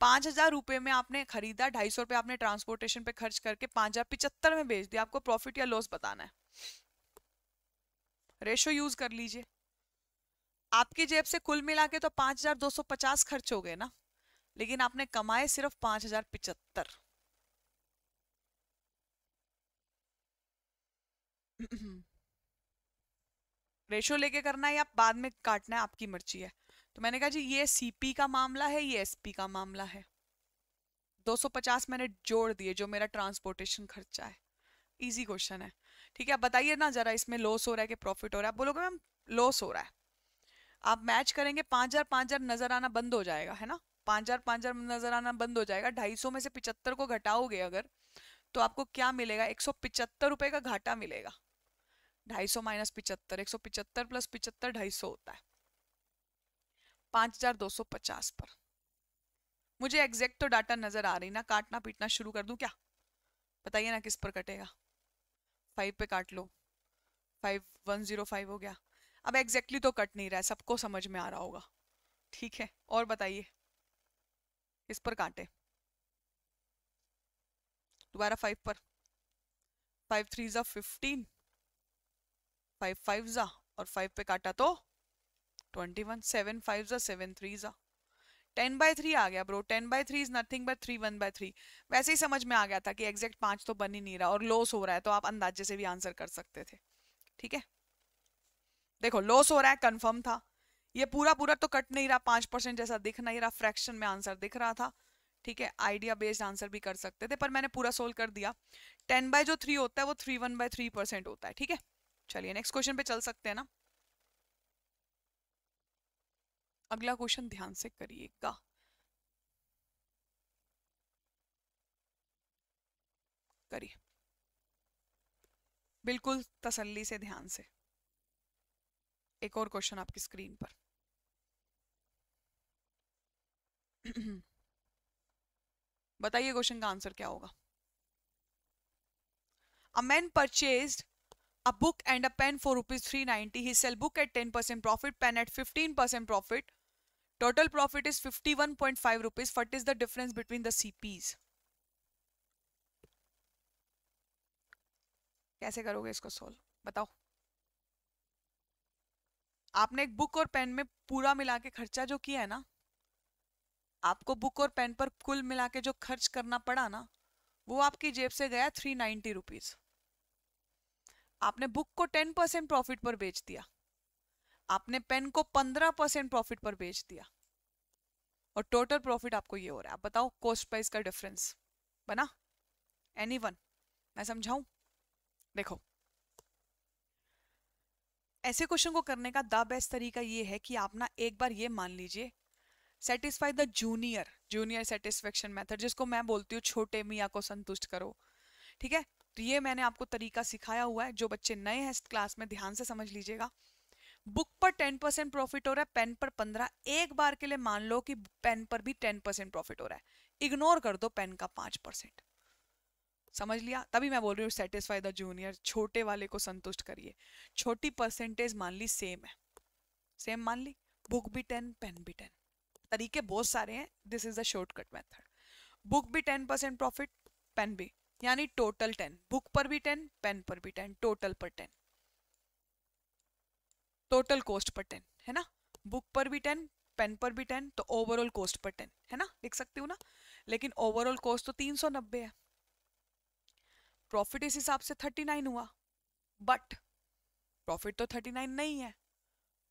पांच हजार रुपए में आपने खरीदा ढाई सौ रुपए आपने ट्रांसपोर्टेशन पे खर्च करके पांच हजार पिचहत्तर में बेच दिया आपको प्रॉफिट या लॉस बताना है रेशो यूज कर लीजिए आपकी जेब से कुल मिला के तो पांच हजार दो सौ पचास खर्च हो गए ना लेकिन आपने कमाए सिर्फ पांच हजार पिचहत्तर रेशो लेके करना है या बाद में काटना है आपकी मर्जी है तो मैंने कहा जी ये सीपी का मामला है ये एसपी का मामला है 250 मैंने जोड़ दिए जो मेरा ट्रांसपोर्टेशन खर्चा है इजी क्वेश्चन है ठीक है बताइए ना जरा इसमें लॉस हो रहा है कि प्रॉफिट हो रहा है आप बोलोगे मैम लॉस हो रहा है आप मैच करेंगे पाँच हजार पाँच हजार नजर आना बंद हो जाएगा है ना पाँच हजार पाँच हजार नजर आना बंद हो जाएगा ढाई सौ में से पिचहत्तर को घटाओगे अगर तो आपको क्या मिलेगा एक सौ पिचहत्तर रुपये का घाटा मिलेगा ढाई सौ माइनस पिचहत्तर एक सौ पिचहत्तर प्लस पिचहत्तर ढाई सौ होता है पाँच हजार दो सौ पचास पर मुझे एग्जैक्ट तो डाटा नजर आ रही ना काटना पीटना शुरू कर दू क्या बताइए ना किस पर कटेगा फाइव पे काट लो फाइव वन जीरो फाइव हो गया अब एग्जैक्टली exactly तो कट नहीं रहा है सबको समझ में आ रहा होगा ठीक है और बताइए इस पर कांटे दोबारा फाइव पर फाइव थ्री ज़ा फिफ्टीन फाइव फाइव ज़ा और फाइव पे काटा तो ट्वेंटी वन सेवन फाइव ज़ा सेवन थ्री ज़ा टेन बाय थ्री आ गया bro ten by three is nothing but three one by three वैसे ही समझ में आ गया था कि एग्जैक्ट पांच तो बन ही नहीं रहा और लॉस हो रहा है तो आप अंदाजे से भी आंसर कर सकते थे ठीक है देखो लॉस हो रहा है कंफर्म था ये पूरा पूरा तो कट नहीं रहा पांच परसेंट जैसा दिख नहीं रहा फ्रैक्शन में आंसर दिख रहा था ठीक है आइडिया बेस्ड आंसर भी कर सकते थे पर मैंने पूरा सोल्व कर दिया टेन बाय जो थ्री होता है वो three one by three percent होता है ठीक है चलिए नेक्स्ट क्वेश्चन पे चल सकते हैं ना अगला क्वेश्चन ध्यान से करिएगा करिए बिल्कुल तसल्ली से ध्यान से एक और क्वेश्चन आपकी स्क्रीन पर बताइए क्वेश्चन का आंसर क्या होगा a man purchase a book and a pen for rupees three ninety he sell book at ten percent profit pen at fifteen percent profit total profit is fifty one point five rupees what is the difference between the CPs कैसे करोगे इसको solve बताओ आपने एक book और pen में पूरा मिला के खर्चा जो किया है ना आपको बुक और पेन पर कुल मिला के जो खर्च करना पड़ा ना वो आपकी जेब से गया थ्री नाइन्टी रुपीज आपने बुक को टेन परसेंट प्रॉफिट पर बेच दिया आपने पेन को पंद्रह परसेंट प्रॉफिट पर बेच दिया और टोटल प्रॉफिट आपको ये हो रहा है आप बताओ कॉस्ट प्राइस का डिफरेंस बना एनी वन मैं समझाऊं देखो ऐसे क्वेश्चन को करने का द बेस्ट तरीका ये है कि आप ना एक बार ये मान लीजिए satisfy the junior junior satisfaction method जिसको मैं बोलती हूँ छोटे मियाँ को संतुष्ट करो ठीक है तो ये मैंने आपको तरीका सिखाया हुआ है जो बच्चे नए हैं इस क्लास में ध्यान से समझ लीजिएगा बुक पर टेन परसेंट प्रॉफिट हो रहा है पेन पर पंद्रह एक बार के लिए मान लो कि पेन पर भी टेन परसेंट प्रॉफिट हो रहा है इग्नोर कर दो पेन का पाँच परसेंट समझ लिया तभी मैं बोल रही हूँ सेटिस्फाई द जूनियर छोटे वाले को संतुष्ट करिए छोटी परसेंटेज मान ली सेम है सेम मान ली बुक भी टेन पेन भी टेन तरीके बहुत सारे हैं this is the shortcut method book भी टेन परसेंट प्रॉफिट पेन भी यानी टोटल टेन बुक पर भी टेन पेन पर भी टेन टोटल पर टेन टोटल कॉस्ट पर टेन है ना बुक पर भी टेन पेन पर भी टेन तो ओवरऑल कॉस्ट पर टेन है ना लिख सकती हूँ ना लेकिन ओवरऑल कॉस्ट तो तीन सौ नब्बे है प्रॉफिट इस हिसाब से थर्टी नाइन हुआ बट प्रॉफिट तो थर्टी नाइन नहीं है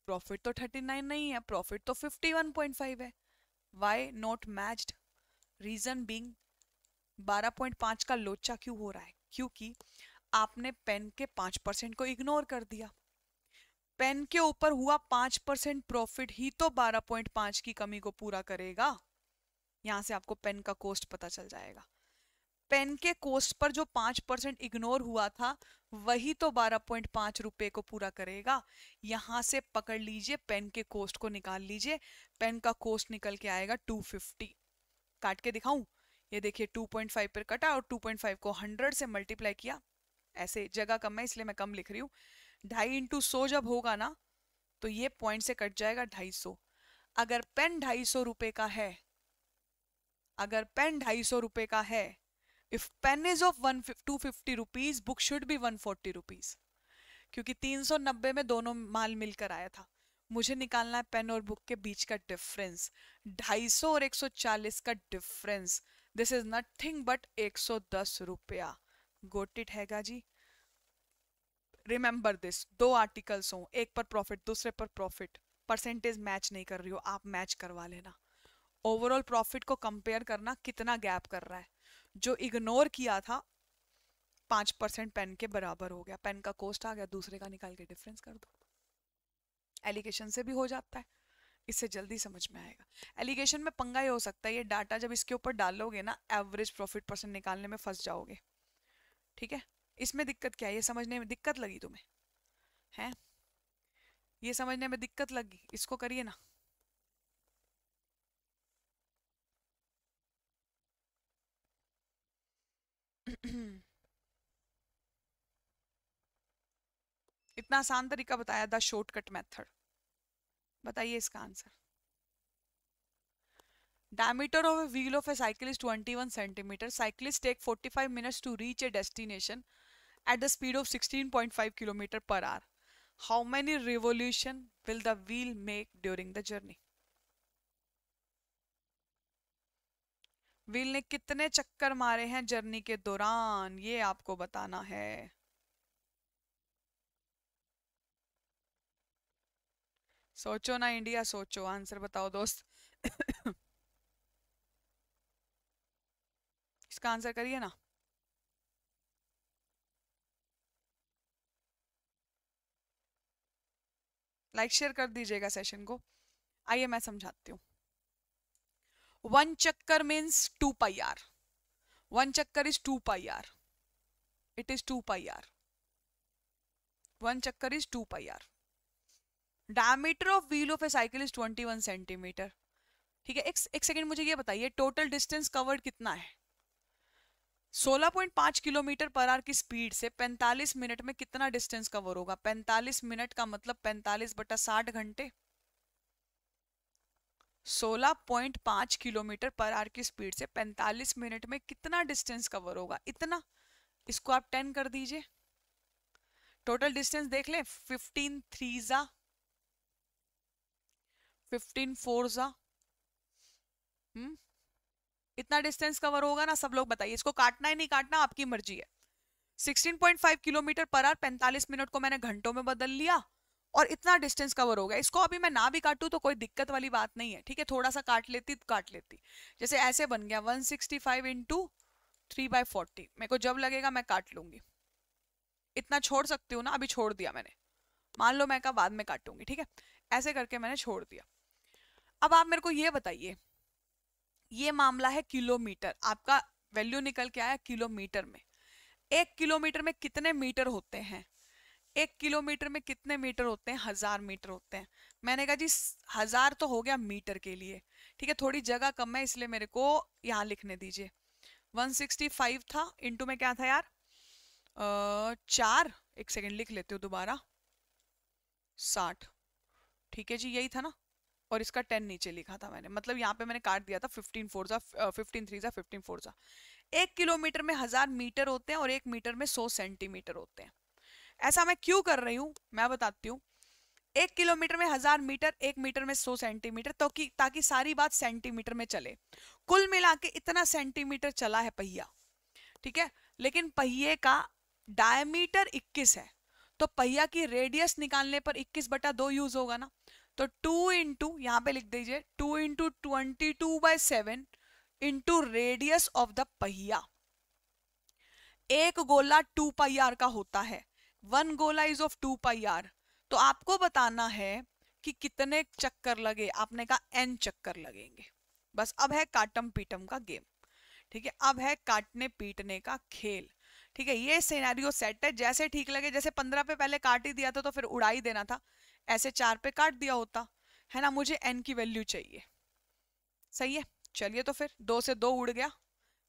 प्रॉफिट तो थर्टी नाइन नहीं है प्रॉफिट तो फिफ्टी वन पॉइंट फाइव है why not matched reason being बारह पॉइंट पाँच का लोचा क्यों हो रहा है क्योंकि आपने पेन के पाँच परसेंट को इग्नोर कर दिया पेन के ऊपर हुआ पाँच परसेंट प्रॉफिट ही तो बारह पॉइंट पाँच की कमी को पूरा करेगा यहाँ से आपको पेन का कॉस्ट पता चल जाएगा पेन के कोस्ट पर जो पांच परसेंट इग्नोर हुआ था वही तो बारह पॉइंट पांच रुपए को पूरा करेगा यहां से पकड़ लीजिए पेन के कोस्ट को निकाल लीजिए पेन का कोस्ट निकल के आएगा टू फिफ्टी काट के दिखाऊं ये देखिए 2.5 पर कटा और 2.5 को 100 से मल्टीप्लाई किया ऐसे जगह कम है इसलिए मैं कम लिख रही हूँ ढाई इंटू सौ जब होगा ना तो ये पॉइंट से कट जाएगा ढाई सौ अगर पेन ढाई सौ रुपये का है अगर पेन ढाई सौ रुपये का है if pen is of one two fifty rupees book should be one forty rupees क्योंकि तीन सौ नब्बे में दोनों माल मिलकर आया था मुझे निकालना है पेन और बुक के बीच का डिफरेंस ढाई सौ और एक सौ चालीस का difference this is nothing but एक सौ दस रुपया गोट इट हैगा जी रिमेंबर दिस दो आर्टिकल्स हों एक पर प्रॉफिट दूसरे पर प्रॉफिट परसेंटेज मैच नहीं कर रही हो आप मैच करवा लेना ओवरऑल प्रॉफिट को कंपेयर करना कितना गैप कर रहा है जो इग्नोर किया था पांच परसेंट पेन के बराबर हो गया पेन का कोस्ट आ गया दूसरे का निकाल के डिफरेंस कर दो एलिगेशन से भी हो जाता है इससे जल्दी समझ में आएगा एलिगेशन में पंगा ही हो सकता है ये डाटा जब इसके ऊपर डालोगे ना एवरेज प्रॉफिट परसेंट निकालने में फंस जाओगे ठीक है इसमें दिक्कत क्या है ये समझने में दिक्कत लगी तुम्हें हैं ये समझने में दिक्कत लगी इसको करिए ना इतना आसान तरीका बताया द शॉर्टकट मेथड बताइए इसका answer diameter of a wheel of a cycle is 21 centimetre cyclist take forty five minutes to reach a destination at the speed of five kilometre per hour how many revolution will the wheel make during the journey wheel ने कितने चक्कर मारे हैं journey के दौरान ये आपको बताना है सोचो ना इंडिया सोचो आंसर बताओ दोस्त इसका आंसर करिए ना लाइक शेयर कर दीजिएगा सेशन को आइए मैं समझाती हूँ वन चक्कर means two pi r one चक्कर is two pi r it is two pi r one चक्कर is two pi r diameter of wheel of a cycle is twenty one centimetre ठीक है एक, एक सेकंड मुझे ये बताइए टोटल डिस्टेंस कवर्ड कितना है 16.5 किलोमीटर पर आर की स्पीड से 45 मिनट में कितना डिस्टेंस कवर होगा 45 मिनट का मतलब 45 बटा साठ घंटे 16.5 किलोमीटर पर आर की स्पीड से 45 मिनट में कितना डिस्टेंस कवर होगा इतना इसको आप 10 कर दीजिए टोटल डिस्टेंस देख लें 15 थ्री जा फिफ्टीन फोर जा हम्म इतना डिस्टेंस कवर होगा ना सब लोग बताइए इसको काटना है नहीं काटना आपकी मर्जी है 16.5 किलोमीटर पर आर 45 मिनट को मैंने घंटों में बदल लिया और इतना डिस्टेंस कवर हो गया इसको अभी मैं ना भी काटूँ तो कोई दिक्कत वाली बात नहीं है ठीक है थोड़ा सा काट लेती तो काट लेती जैसे ऐसे बन गया 165 sixty five into three by forty मेरे को जब लगेगा मैं काट लूँगी इतना छोड़ सकती हूँ ना अभी छोड़ दिया मैंने मान लो मैं कहा बाद में काटूंगी ठीक है ऐसे करके मैंने छोड़ दिया अब आप मेरे को ये बताइए ये मामला है किलोमीटर आपका वैल्यू निकल के आया किलोमीटर में एक किलोमीटर में कितने मीटर होते हैं एक किलोमीटर में कितने मीटर होते हैं हजार मीटर होते हैं मैंने कहा जी हजार तो हो गया मीटर के लिए ठीक है थोड़ी जगह कम है इसलिए मेरे को यहाँ लिखने दीजिए 165 था इनटू में क्या था यार आ, चार एक सेकंड लिख लेते हो दोबारा साठ ठीक है जी यही था ना और इसका टेन नीचे लिखा था मैंने मतलब यहाँ पे मैंने काट दिया था फिफ्टीन फोर सा फिफ्टीन थ्री सा फिफ्टीन फोर सा एक किलोमीटर में हजार मीटर होते हैं और एक मीटर में सौ सेंटीमीटर होते हैं ऐसा मैं क्यों कर रही हूँ मैं बताती हूँ एक किलोमीटर में हजार मीटर एक मीटर में सौ सेंटीमीटर तो कि ताकि सारी बात सेंटीमीटर में चले कुल मिला के इतना सेंटीमीटर चला है पहिया ठीक है लेकिन पहिए का डायमीटर 21 है तो पहिया की रेडियस निकालने पर 21 बटा दो यूज होगा ना तो 2 इंटू यहाँ पे लिख दीजिए 2 into twenty two by seven into radius of the पहिया एक गोला टू पाई आर का होता है वन गोला is of two pi r तो आपको बताना है कि कितने चक्कर लगे आपने कहा एन चक्कर लगेंगे बस अब है काटम पीटम का गेम ठीक है अब है काटने पीटने का खेल ठीक है ये सिनेरियो सेट है जैसे ठीक लगे जैसे पंद्रह पे पहले काट ही दिया था तो फिर उड़ाई देना था ऐसे चार पे काट दिया होता है ना मुझे एन की वैल्यू चाहिए सही है चलिए तो फिर दो से दो उड़ गया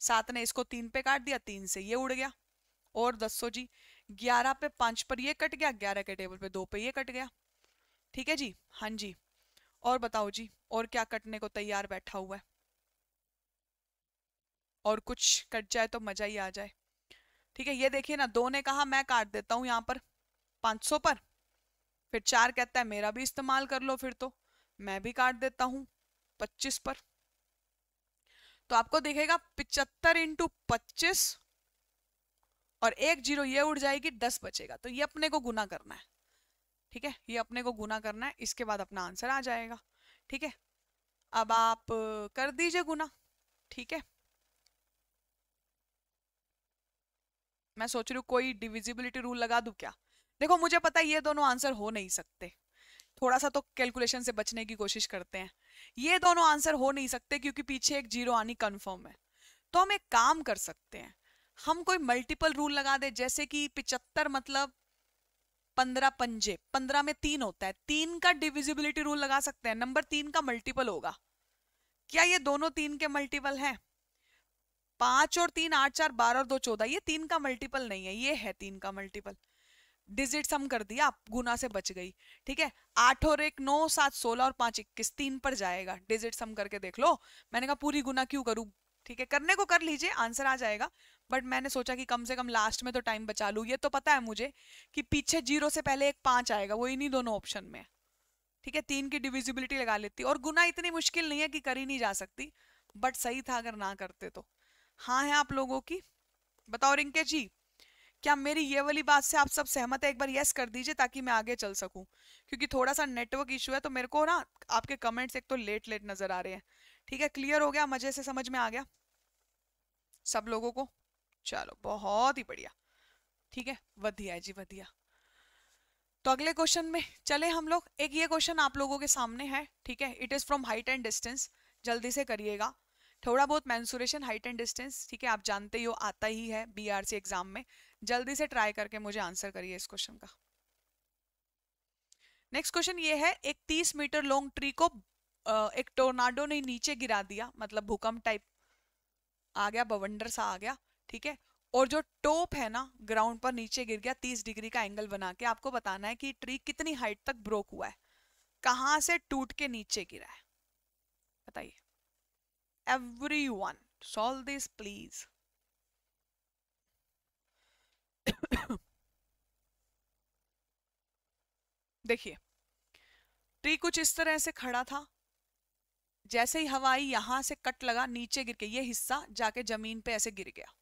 सात ने इसको तीन पे काट दिया तीन से ये उड़ गया और दसो जी ग्यारह पे पांच पर ये कट गया ग्यारह के टेबल पे दो पे ये कट गया ठीक है जी हाँ जी और बताओ जी और क्या कटने को तैयार बैठा हुआ है और कुछ कट जाए तो मजा ही आ जाए ठीक है ये देखिए ना दो ने कहा मैं काट देता हूँ यहाँ पर पांच सौ पर फिर चार कहता है मेरा भी इस्तेमाल कर लो फिर तो मैं भी काट देता हूँ पच्चीस पर तो आपको देखेगा पिचहत्तर इंटू पच्चीस और एक जीरो ये उड़ जाएगी दस बचेगा तो ये अपने को गुना करना है ठीक है ये अपने को गुना करना है इसके बाद अपना आंसर आ जाएगा ठीक है अब आप कर दीजिए गुना ठीक है मैं सोच रही हूँ कोई डिविजिबिलिटी रूल लगा दूँ क्या देखो मुझे पता है ये दोनों आंसर हो नहीं सकते थोड़ा सा तो कैलकुलेशन से बचने की कोशिश करते हैं ये दोनों आंसर हो नहीं सकते क्योंकि पीछे एक जीरो आनी कन्फर्म है तो हम एक काम कर सकते हैं हम कोई मल्टीपल रूल लगा दे जैसे कि पिचहत्तर मतलब पंद्रह पंजे पंद्रह में तीन होता है तीन का डिविजिबिलिटी रूल लगा सकते हैं नंबर तीन का मल्टीपल होगा क्या ये दोनों तीन के मल्टीपल हैं पांच और तीन आठ चार बारह और दो चौदह ये तीन का मल्टीपल नहीं है ये है तीन का मल्टीपल डिजिट सम कर दिया आप गुना से बच गई ठीक है आठ और एक नौ सात सोलह और पांच इक्कीस तीन पर जाएगा डिजिट सम करके देख लो मैंने कहा पूरी गुना क्यों करूं ठीक है करने को कर लीजिए आंसर आ जाएगा बट मैंने सोचा कि कम से कम लास्ट में तो टाइम बचा लूँ ये तो पता है मुझे कि पीछे जीरो से पहले एक पाँच आएगा वो इन्हीं दोनों ऑप्शन में ठीक है तीन की डिविजिबिलिटी लगा लेती और गुना इतनी मुश्किल नहीं है कि करी नहीं जा सकती बट सही था अगर ना करते तो हाँ है आप लोगों की बताओ रिंके जी क्या मेरी ये वाली बात से आप सब सहमत है एक बार यस कर दीजिए ताकि मैं आगे चल सकूं क्योंकि थोड़ा सा नेटवर्क इशू है तो मेरे को ना आपके कमेंट्स एक तो लेट लेट नजर आ रहे हैं ठीक है क्लियर हो गया मजे से समझ में आ गया सब लोगों को चलो बहुत ही बढ़िया ठीक है वधिया जी वधिया तो अगले क्वेश्चन में चले हम लोग एक ये क्वेश्चन आप लोगों के सामने है ठीक है it is from height and distance जल्दी से करिएगा थोड़ा बहुत मैंसुरेशन हाइट एंड डिस्टेंस ठीक है आप जानते ही हो आता ही है बीआरसी एग्जाम में जल्दी से ट्राई करके मुझे आंसर करिए इस क्वेश्चन का नेक्स्ट क्वेश्चन ये है एक तीस मीटर लॉन्ग ट्री को एक टोर्नाडो ने नीचे गिरा दिया मतलब भूकंप टाइप आ गया बवंडर सा आ गया ठीक है और जो टॉप है ना ग्राउंड पर नीचे गिर गया तीस डिग्री का एंगल बना के आपको बताना है कि ट्री कितनी हाइट तक ब्रोक हुआ है कहां से टूट के नीचे गिरा है बताइए every one solve this please देखिए ट्री कुछ इस तरह से खड़ा था जैसे ही हवाई यहां से कट लगा नीचे गिर के ये हिस्सा जाके जमीन पे ऐसे गिर गया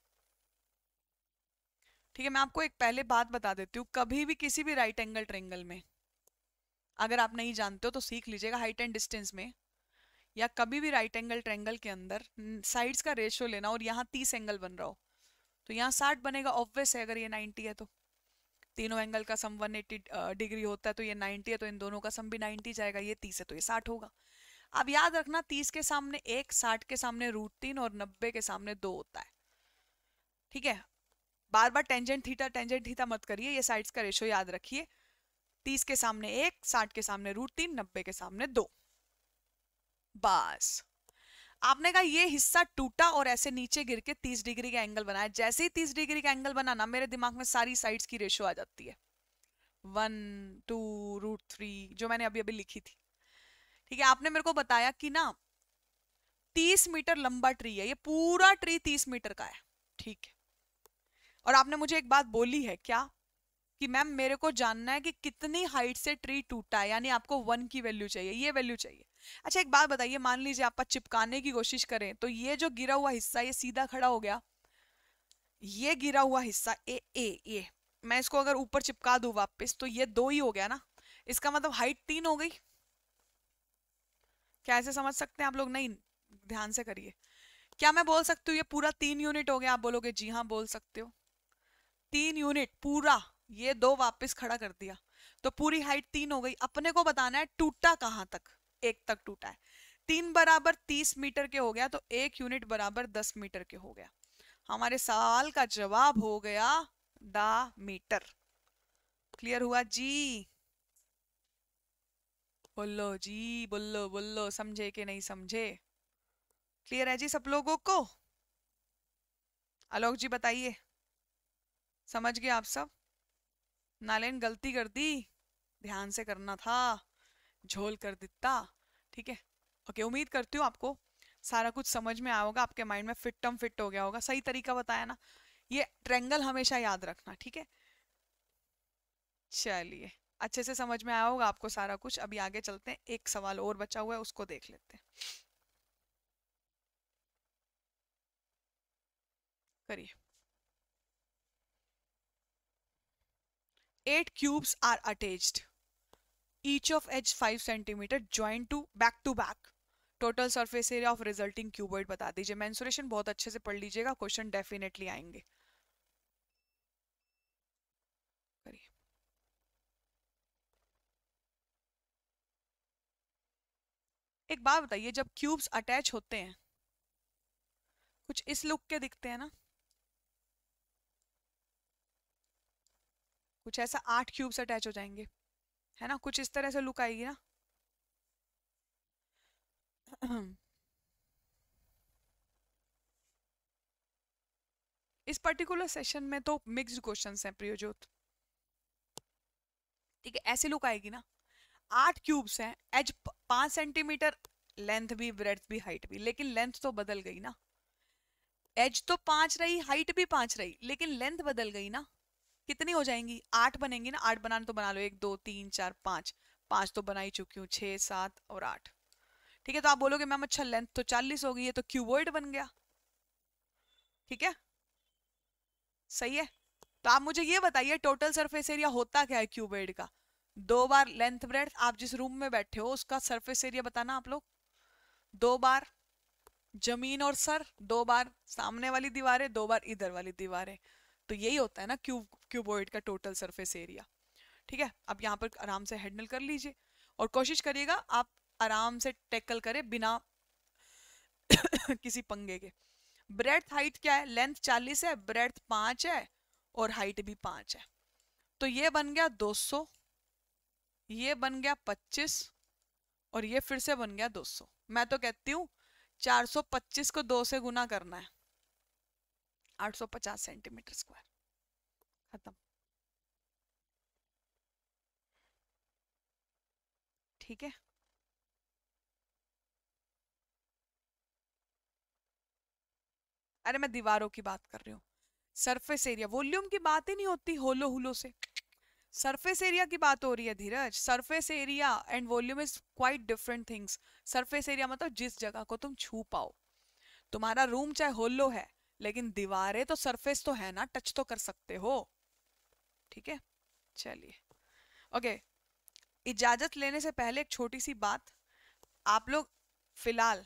ठीक है मैं आपको एक पहले बात बता देती हूँ कभी भी किसी भी राइट एंगल ट्रेंगल में अगर आप नहीं जानते हो तो सीख लीजिएगा हाइट एंड डिस्टेंस में या कभी भी राइट एंगल ट्रेंगल के अंदर साइड्स का रेशियो लेना और यहाँ तीस एंगल बन रहा हो तो यहाँ साठ बनेगा ऑब्वियस है अगर ये नाइन्टी है तो तीनों एंगल का सम 180 डिग्री होता है तो ये 90 है तो इन दोनों का सम भी 90 जाएगा ये 30 है तो ये 60 होगा अब याद रखना 30 के सामने एक 60 के सामने रूट तीन और 90 के सामने दो होता है ठीक है बार बार टेंजेंट थीटा टेंजेंट थीटा मत करिए ये साइड्स का रेशो याद रखिए तीस के सामने एक साठ के सामने रूट तीन नब्बे के सामने दो बस आपने कहा ये हिस्सा टूटा और ऐसे नीचे गिर के तीस डिग्री का एंगल बनाया जैसे ही तीस डिग्री का एंगल बनाना मेरे दिमाग में सारी साइड्स की रेशो आ जाती है वन टू रूट थ्री जो मैंने अभी अभी लिखी थी ठीक है आपने मेरे को बताया कि ना तीस मीटर लंबा ट्री है ये पूरा ट्री तीस मीटर का है ठीक है और आपने मुझे एक बात बोली है क्या कि मैम मेरे को जानना है कि कितनी हाइट से ट्री टूटा है यानी आपको वन की वैल्यू चाहिए ये वैल्यू चाहिए अच्छा एक बात बताइए मान लीजिए आप चिपकाने की कोशिश करें तो ये जो गिरा हुआ हिस्सा ये सीधा खड़ा हो गया ये गिरा हुआ हिस्सा ए ए ये मैं इसको अगर ऊपर चिपका दू वापिस तो ये दो ही हो गया ना इसका मतलब हाइट तीन हो गई क्या ऐसे समझ सकते हैं आप लोग नहीं ध्यान से करिए क्या मैं बोल सकती हूँ ये पूरा तीन यूनिट हो गया आप बोलोगे जी हाँ बोल सकते हो तीन यूनिट पूरा ये दो वापस खड़ा कर दिया तो पूरी हाइट तीन हो गई अपने को बताना है टूटा कहाँ तक एक तक टूटा है तीन बराबर तीस मीटर के हो गया तो एक यूनिट बराबर दस मीटर के हो गया हमारे सवाल का जवाब हो गया द मीटर क्लियर हुआ जी बोलो जी बोलो बोलो समझे कि नहीं समझे क्लियर है जी सब लोगों को आलोक जी बताइए समझ गए आप सब नालेन गलती कर दी ध्यान से करना था झोल कर दिता ठीक है ओके उम्मीद करती हूँ आपको सारा कुछ समझ में आया होगा आपके माइंड में फिट फिट हो गया होगा सही तरीका बताया ना ये ट्रेंगल हमेशा याद रखना ठीक है चलिए अच्छे से समझ में आया होगा आपको सारा कुछ अभी आगे चलते हैं एक सवाल और बचा हुआ है उसको देख लेते हैं करिए eight cubes are attached each of edge 5 cm joined to back to back total surface area of resulting cuboid बता दीजिए मैंसुरेशन बहुत अच्छे से पढ़ लीजिएगा क्वेश्चन डेफिनेटली आएंगे एक बात बताइए जब क्यूब्स अटैच होते हैं कुछ इस लुक के दिखते हैं ना कुछ ऐसा आठ क्यूब्स अटैच हो जाएंगे है ना कुछ इस तरह से लुक आएगी ना इस पर्टिकुलर सेशन में तो मिक्स्ड क्वेश्चंस हैं प्रियोजोत ठीक है ऐसी लुक आएगी ना आठ क्यूब्स हैं एज पांच सेंटीमीटर लेंथ भी ब्रेथ भी हाइट भी लेकिन लेंथ तो बदल गई ना एज तो पांच रही हाइट भी पांच रही लेकिन लेंथ बदल गई ना कितनी हो जाएंगी आठ बनेंगी ना आठ बनाना तो बना लो एक दो तीन चार पाँच पाँच तो बना ही चुकी हूँ छः सात और आठ ठीक है तो आप बोलोगे मैम अच्छा लेंथ तो चालीस होगी ये तो क्यूबर्ड बन गया ठीक है सही है तो आप मुझे ये बताइए टोटल सरफेस एरिया होता क्या है क्यूबर्ड का दो बार लेंथ ब्रेड आप जिस रूम में बैठे हो उसका सरफेस एरिया बताना आप लोग दो बार जमीन और सर दो बार सामने वाली दीवारें दो बार इधर वाली दीवारें तो यही होता है ना क्यूब क्यूबोइड का टोटल सरफेस एरिया ठीक है आप यहाँ पर आराम से हैंडल कर लीजिए और कोशिश करिएगा आप आराम से टैकल करें बिना किसी पंगे के ब्रेथ हाइट क्या है लेंथ चालीस है ब्रेथ पांच है और हाइट भी पांच है तो ये बन गया दो सौ ये बन गया पच्चीस और ये फिर से बन गया दो सौ मैं तो कहती हूँ चार सौ पच्चीस को दो से गुना करना है 850 सेंटीमीटर स्क्वायर खत्म ठीक है अरे मैं दीवारों की बात कर रही हूँ सरफेस एरिया वॉल्यूम की बात ही नहीं होती होलो हुलो से सरफेस एरिया की बात हो रही है Dheeraj surface area and volume is quite different things surface area मतलब जिस जगह को तुम छू पाओ तुम्हारा रूम चाहे होलो है लेकिन दीवारें तो सरफेस तो है ना टच तो कर सकते हो ठीक है चलिए ओके इजाज़त लेने से पहले एक छोटी सी बात आप लोग फिलहाल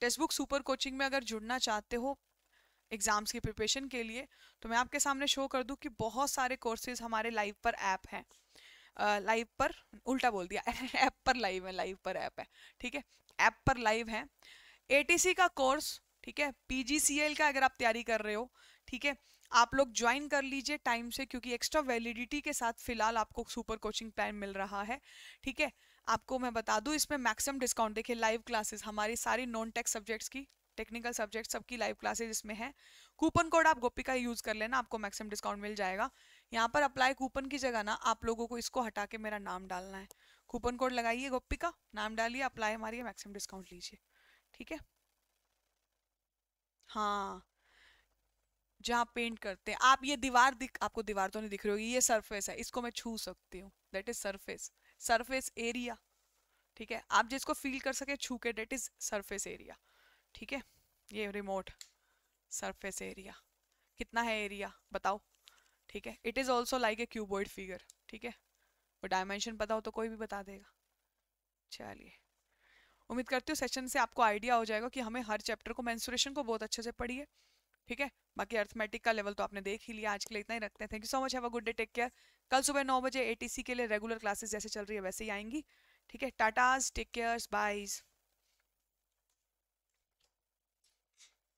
टेक्स्ट बुक सुपर कोचिंग में अगर जुड़ना चाहते हो एग्ज़ाम्स की प्रिपरेशन के लिए तो मैं आपके सामने शो कर दूं कि बहुत सारे कोर्सेज हमारे लाइव पर ऐप हैं लाइव पर उल्टा बोल दिया ऐप पर लाइव है लाइव पर ऐप है ठीक है ऐप पर लाइव है एटीसी का कोर्स ठीक है पीजीसीएल का अगर आप तैयारी कर रहे हो ठीक है आप लोग ज्वाइन कर लीजिए टाइम से क्योंकि एक्स्ट्रा वैलिडिटी के साथ फिलहाल आपको सुपर कोचिंग प्लान मिल रहा है ठीक है आपको मैं बता दूं इसमें मैक्सिमम डिस्काउंट देखिए लाइव क्लासेस हमारी सारी नॉन टेक सब्जेक्ट्स की टेक्निकल सब्जेक्ट सबकी लाइव क्लासेज इसमें है कूपन कोड आप गोपी का यूज़ कर लेना आपको मैक्सिमम डिस्काउंट मिल जाएगा यहाँ पर अप्लाई कूपन की जगह ना आप लोगों को इसको हटा के मेरा नाम डालना है कूपन कोड लगाइए गोपी का नाम डालिए अप्लाई हमारी मैक्सिमम डिस्काउंट लीजिए ठीक है हाँ जहाँ पेंट करते हैं आप ये दीवार दिख आपको दीवार तो नहीं दिख रही होगी ये सरफेस है इसको मैं छू सकती हूँ that is surface surface area ठीक है आप जिसको फील कर सके छू के डेट इज सरफेस एरिया ठीक है ये रिमोट सरफेस एरिया कितना है एरिया बताओ ठीक है it is also like a cuboid figure ठीक है और डायमेंशन पता हो तो कोई भी बता देगा चलिए उम्मीद करती हूँ सेशन से आपको आइडिया हो जाएगा कि हमें हर चैप्टर को मैंसुरेशन को बहुत अच्छे से पढ़िए ठीक है बाकी अर्थमेटिक का लेवल तो आपने देख ही लिया आज के लिए इतना ही रखते हैं thank you so much have a good day take care कल सुबह नौ बजे ए के लिए रेगुलर क्लासेस जैसे चल रही है वैसे ही आएंगी ठीक है टाटाज टेक केयर्स बाइज़